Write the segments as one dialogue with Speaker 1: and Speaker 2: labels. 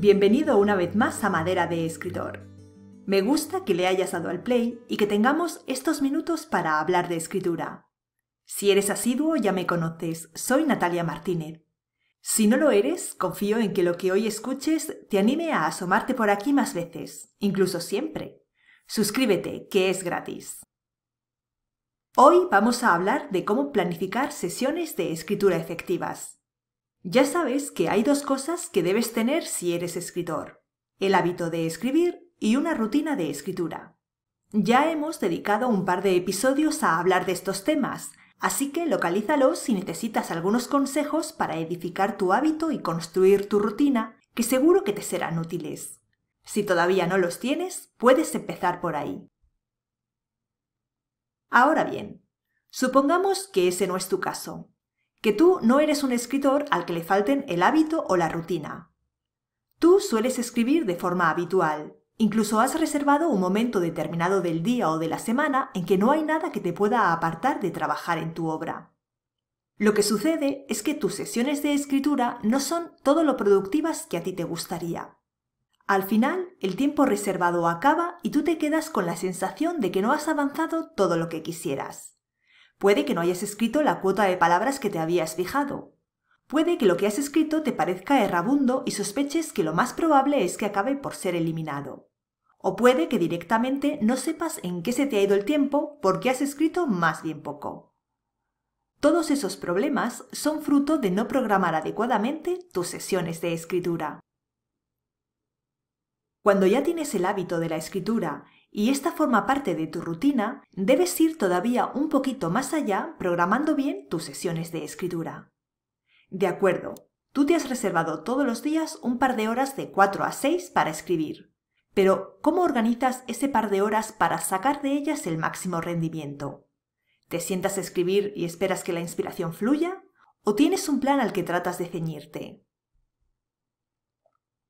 Speaker 1: Bienvenido una vez más a Madera de Escritor. Me gusta que le hayas dado al play y que tengamos estos minutos para hablar de escritura. Si eres asiduo ya me conoces, soy Natalia Martínez. Si no lo eres, confío en que lo que hoy escuches te anime a asomarte por aquí más veces, incluso siempre. Suscríbete, que es gratis. Hoy vamos a hablar de cómo planificar sesiones de escritura efectivas. Ya sabes que hay dos cosas que debes tener si eres escritor, el hábito de escribir y una rutina de escritura. Ya hemos dedicado un par de episodios a hablar de estos temas, así que localízalos si necesitas algunos consejos para edificar tu hábito y construir tu rutina, que seguro que te serán útiles. Si todavía no los tienes, puedes empezar por ahí. Ahora bien, supongamos que ese no es tu caso que tú no eres un escritor al que le falten el hábito o la rutina. Tú sueles escribir de forma habitual, incluso has reservado un momento determinado del día o de la semana en que no hay nada que te pueda apartar de trabajar en tu obra. Lo que sucede es que tus sesiones de escritura no son todo lo productivas que a ti te gustaría. Al final, el tiempo reservado acaba y tú te quedas con la sensación de que no has avanzado todo lo que quisieras. Puede que no hayas escrito la cuota de palabras que te habías fijado. Puede que lo que has escrito te parezca errabundo y sospeches que lo más probable es que acabe por ser eliminado. O puede que directamente no sepas en qué se te ha ido el tiempo porque has escrito más bien poco. Todos esos problemas son fruto de no programar adecuadamente tus sesiones de escritura. Cuando ya tienes el hábito de la escritura y esta forma parte de tu rutina, debes ir todavía un poquito más allá programando bien tus sesiones de escritura. De acuerdo, tú te has reservado todos los días un par de horas de 4 a 6 para escribir, pero ¿cómo organizas ese par de horas para sacar de ellas el máximo rendimiento? ¿Te sientas a escribir y esperas que la inspiración fluya? ¿O tienes un plan al que tratas de ceñirte?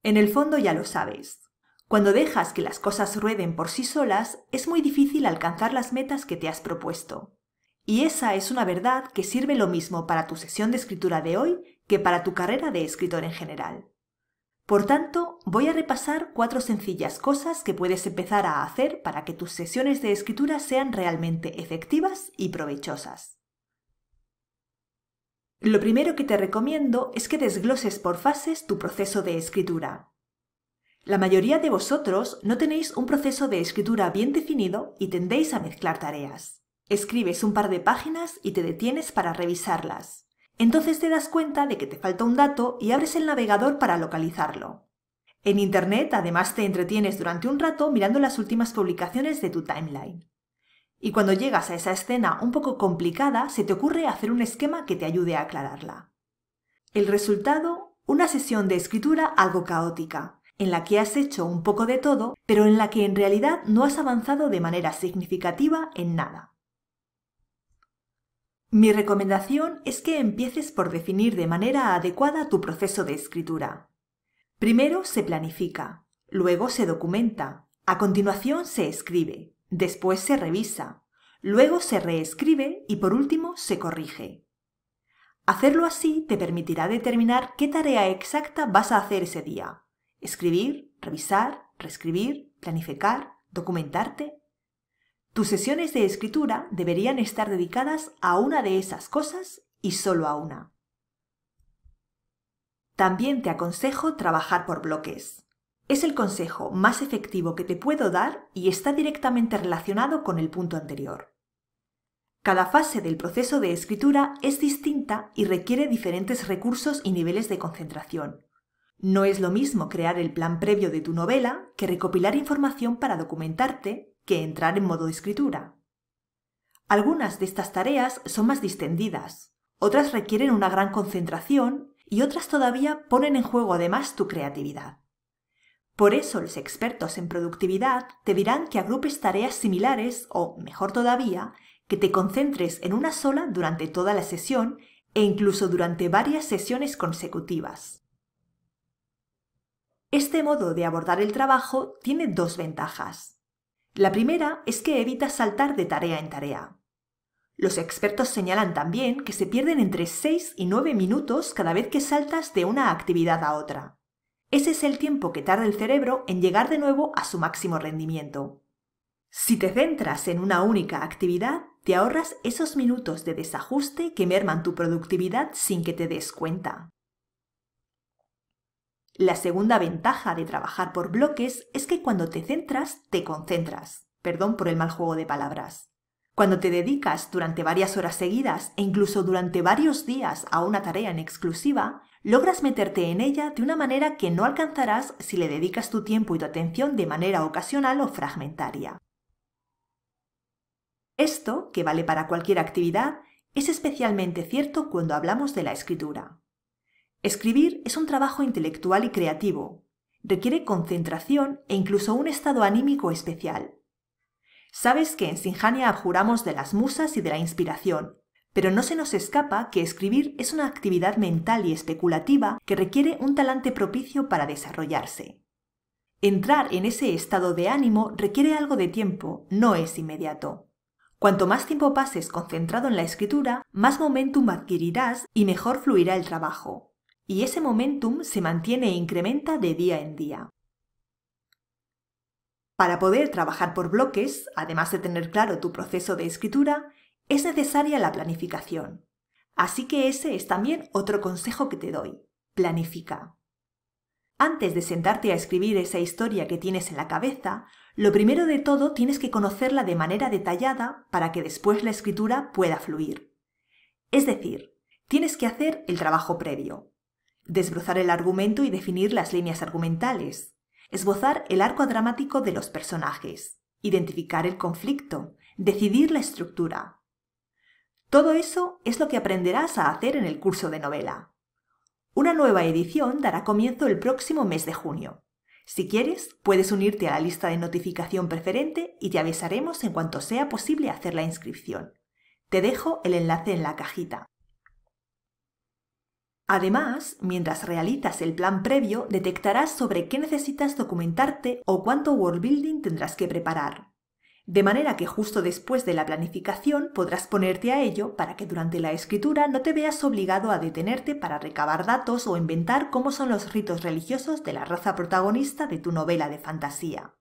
Speaker 1: En el fondo ya lo sabes. Cuando dejas que las cosas rueden por sí solas, es muy difícil alcanzar las metas que te has propuesto. Y esa es una verdad que sirve lo mismo para tu sesión de escritura de hoy que para tu carrera de escritor en general. Por tanto, voy a repasar cuatro sencillas cosas que puedes empezar a hacer para que tus sesiones de escritura sean realmente efectivas y provechosas. Lo primero que te recomiendo es que desgloses por fases tu proceso de escritura. La mayoría de vosotros no tenéis un proceso de escritura bien definido y tendéis a mezclar tareas. Escribes un par de páginas y te detienes para revisarlas. Entonces te das cuenta de que te falta un dato y abres el navegador para localizarlo. En Internet además te entretienes durante un rato mirando las últimas publicaciones de tu timeline. Y cuando llegas a esa escena un poco complicada, se te ocurre hacer un esquema que te ayude a aclararla. El resultado, una sesión de escritura algo caótica, en la que has hecho un poco de todo, pero en la que en realidad no has avanzado de manera significativa en nada. Mi recomendación es que empieces por definir de manera adecuada tu proceso de escritura. Primero se planifica, luego se documenta, a continuación se escribe, después se revisa, luego se reescribe y por último se corrige. Hacerlo así te permitirá determinar qué tarea exacta vas a hacer ese día, Escribir, revisar, reescribir, planificar, documentarte. Tus sesiones de escritura deberían estar dedicadas a una de esas cosas y solo a una. También te aconsejo trabajar por bloques. Es el consejo más efectivo que te puedo dar y está directamente relacionado con el punto anterior. Cada fase del proceso de escritura es distinta y requiere diferentes recursos y niveles de concentración, no es lo mismo crear el plan previo de tu novela que recopilar información para documentarte que entrar en modo de escritura. Algunas de estas tareas son más distendidas, otras requieren una gran concentración y otras todavía ponen en juego además tu creatividad. Por eso los expertos en productividad te dirán que agrupes tareas similares o, mejor todavía, que te concentres en una sola durante toda la sesión e incluso durante varias sesiones consecutivas. Este modo de abordar el trabajo tiene dos ventajas. La primera es que evita saltar de tarea en tarea. Los expertos señalan también que se pierden entre 6 y 9 minutos cada vez que saltas de una actividad a otra. Ese es el tiempo que tarda el cerebro en llegar de nuevo a su máximo rendimiento. Si te centras en una única actividad, te ahorras esos minutos de desajuste que merman tu productividad sin que te des cuenta. La segunda ventaja de trabajar por bloques es que cuando te centras, te concentras. Perdón por el mal juego de palabras. Cuando te dedicas durante varias horas seguidas e incluso durante varios días a una tarea en exclusiva, logras meterte en ella de una manera que no alcanzarás si le dedicas tu tiempo y tu atención de manera ocasional o fragmentaria. Esto, que vale para cualquier actividad, es especialmente cierto cuando hablamos de la escritura. Escribir es un trabajo intelectual y creativo. Requiere concentración e incluso un estado anímico especial. Sabes que en Sinjania abjuramos de las musas y de la inspiración, pero no se nos escapa que escribir es una actividad mental y especulativa que requiere un talante propicio para desarrollarse. Entrar en ese estado de ánimo requiere algo de tiempo, no es inmediato. Cuanto más tiempo pases concentrado en la escritura, más momentum adquirirás y mejor fluirá el trabajo y ese momentum se mantiene e incrementa de día en día. Para poder trabajar por bloques, además de tener claro tu proceso de escritura, es necesaria la planificación. Así que ese es también otro consejo que te doy. Planifica. Antes de sentarte a escribir esa historia que tienes en la cabeza, lo primero de todo tienes que conocerla de manera detallada para que después la escritura pueda fluir. Es decir, tienes que hacer el trabajo previo, desbrozar el argumento y definir las líneas argumentales, esbozar el arco dramático de los personajes, identificar el conflicto, decidir la estructura. Todo eso es lo que aprenderás a hacer en el curso de novela. Una nueva edición dará comienzo el próximo mes de junio. Si quieres, puedes unirte a la lista de notificación preferente y te avisaremos en cuanto sea posible hacer la inscripción. Te dejo el enlace en la cajita. Además, mientras realizas el plan previo, detectarás sobre qué necesitas documentarte o cuánto worldbuilding tendrás que preparar. De manera que justo después de la planificación podrás ponerte a ello para que durante la escritura no te veas obligado a detenerte para recabar datos o inventar cómo son los ritos religiosos de la raza protagonista de tu novela de fantasía.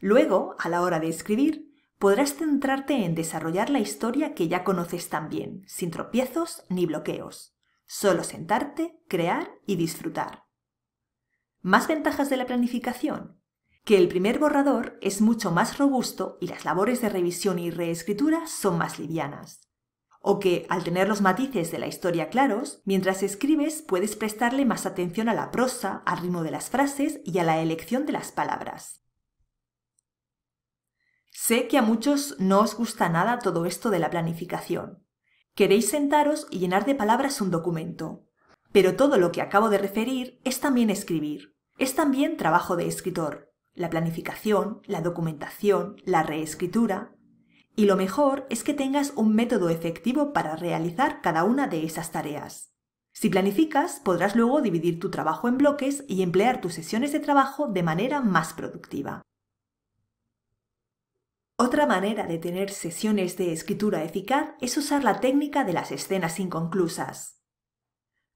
Speaker 1: Luego, a la hora de escribir, podrás centrarte en desarrollar la historia que ya conoces tan bien, sin tropiezos ni bloqueos. Solo sentarte, crear y disfrutar. Más ventajas de la planificación. Que el primer borrador es mucho más robusto y las labores de revisión y reescritura son más livianas. O que, al tener los matices de la historia claros, mientras escribes puedes prestarle más atención a la prosa, al ritmo de las frases y a la elección de las palabras. Sé que a muchos no os gusta nada todo esto de la planificación, Queréis sentaros y llenar de palabras un documento. Pero todo lo que acabo de referir es también escribir. Es también trabajo de escritor. La planificación, la documentación, la reescritura. Y lo mejor es que tengas un método efectivo para realizar cada una de esas tareas. Si planificas, podrás luego dividir tu trabajo en bloques y emplear tus sesiones de trabajo de manera más productiva. Otra manera de tener sesiones de escritura eficaz es usar la técnica de las escenas inconclusas.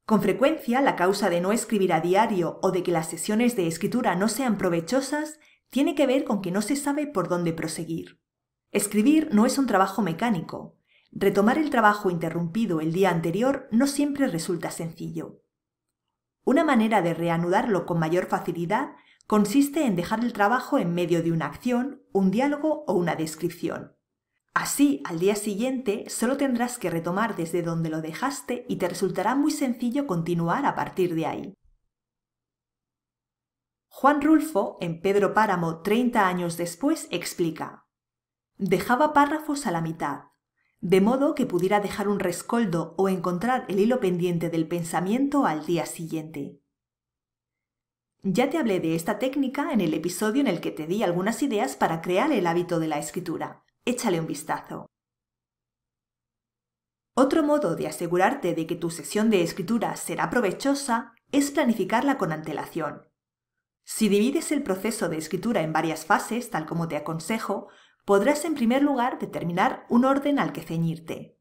Speaker 1: Con frecuencia, la causa de no escribir a diario o de que las sesiones de escritura no sean provechosas tiene que ver con que no se sabe por dónde proseguir. Escribir no es un trabajo mecánico. Retomar el trabajo interrumpido el día anterior no siempre resulta sencillo. Una manera de reanudarlo con mayor facilidad consiste en dejar el trabajo en medio de una acción, un diálogo o una descripción. Así, al día siguiente, solo tendrás que retomar desde donde lo dejaste y te resultará muy sencillo continuar a partir de ahí. Juan Rulfo, en Pedro Páramo 30 años después, explica, Dejaba párrafos a la mitad, de modo que pudiera dejar un rescoldo o encontrar el hilo pendiente del pensamiento al día siguiente. Ya te hablé de esta técnica en el episodio en el que te di algunas ideas para crear el hábito de la escritura. Échale un vistazo. Otro modo de asegurarte de que tu sesión de escritura será provechosa es planificarla con antelación. Si divides el proceso de escritura en varias fases, tal como te aconsejo, podrás en primer lugar determinar un orden al que ceñirte.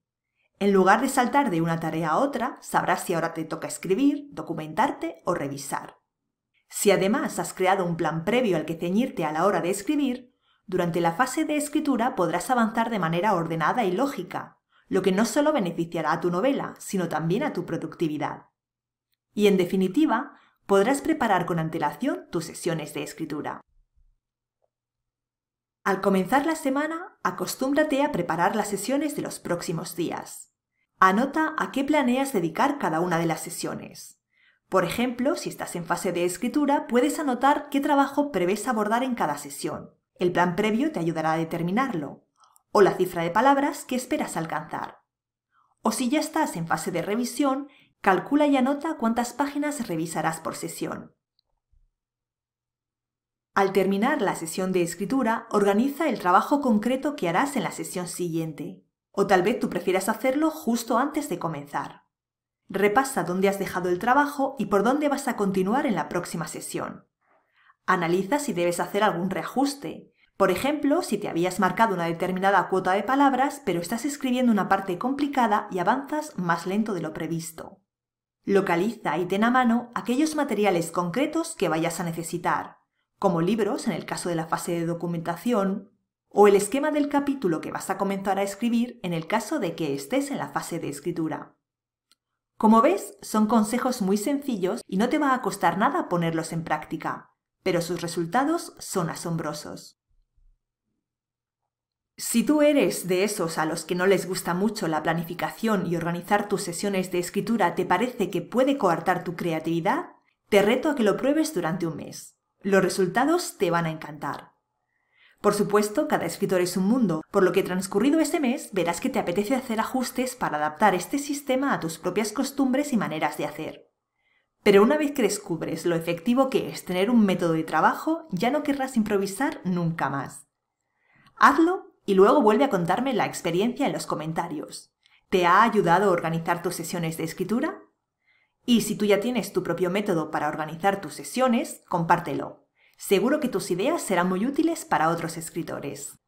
Speaker 1: En lugar de saltar de una tarea a otra, sabrás si ahora te toca escribir, documentarte o revisar. Si además has creado un plan previo al que ceñirte a la hora de escribir, durante la fase de escritura podrás avanzar de manera ordenada y lógica, lo que no solo beneficiará a tu novela, sino también a tu productividad. Y en definitiva, podrás preparar con antelación tus sesiones de escritura. Al comenzar la semana, acostúmbrate a preparar las sesiones de los próximos días. Anota a qué planeas dedicar cada una de las sesiones. Por ejemplo, si estás en fase de escritura, puedes anotar qué trabajo prevés abordar en cada sesión. El plan previo te ayudará a determinarlo. O la cifra de palabras que esperas alcanzar. O si ya estás en fase de revisión, calcula y anota cuántas páginas revisarás por sesión. Al terminar la sesión de escritura, organiza el trabajo concreto que harás en la sesión siguiente. O tal vez tú prefieras hacerlo justo antes de comenzar. Repasa dónde has dejado el trabajo y por dónde vas a continuar en la próxima sesión. Analiza si debes hacer algún reajuste. Por ejemplo, si te habías marcado una determinada cuota de palabras, pero estás escribiendo una parte complicada y avanzas más lento de lo previsto. Localiza y ten a mano aquellos materiales concretos que vayas a necesitar, como libros en el caso de la fase de documentación, o el esquema del capítulo que vas a comenzar a escribir en el caso de que estés en la fase de escritura. Como ves, son consejos muy sencillos y no te va a costar nada ponerlos en práctica, pero sus resultados son asombrosos. Si tú eres de esos a los que no les gusta mucho la planificación y organizar tus sesiones de escritura te parece que puede coartar tu creatividad, te reto a que lo pruebes durante un mes. Los resultados te van a encantar. Por supuesto, cada escritor es un mundo, por lo que transcurrido este mes verás que te apetece hacer ajustes para adaptar este sistema a tus propias costumbres y maneras de hacer. Pero una vez que descubres lo efectivo que es tener un método de trabajo, ya no querrás improvisar nunca más. Hazlo y luego vuelve a contarme la experiencia en los comentarios. ¿Te ha ayudado a organizar tus sesiones de escritura? Y si tú ya tienes tu propio método para organizar tus sesiones, compártelo. Seguro que tus ideas serán muy útiles para otros escritores.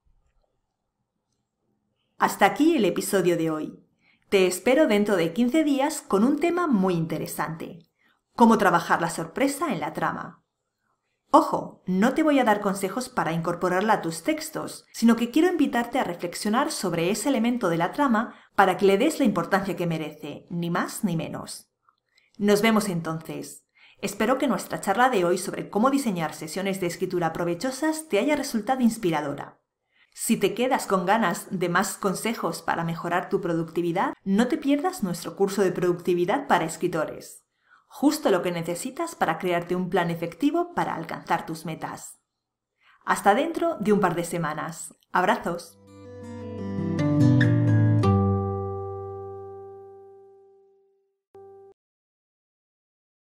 Speaker 1: Hasta aquí el episodio de hoy. Te espero dentro de 15 días con un tema muy interesante. Cómo trabajar la sorpresa en la trama. Ojo, no te voy a dar consejos para incorporarla a tus textos, sino que quiero invitarte a reflexionar sobre ese elemento de la trama para que le des la importancia que merece, ni más ni menos. Nos vemos entonces. Espero que nuestra charla de hoy sobre cómo diseñar sesiones de escritura provechosas te haya resultado inspiradora. Si te quedas con ganas de más consejos para mejorar tu productividad, no te pierdas nuestro curso de productividad para escritores. Justo lo que necesitas para crearte un plan efectivo para alcanzar tus metas. Hasta dentro de un par de semanas. Abrazos.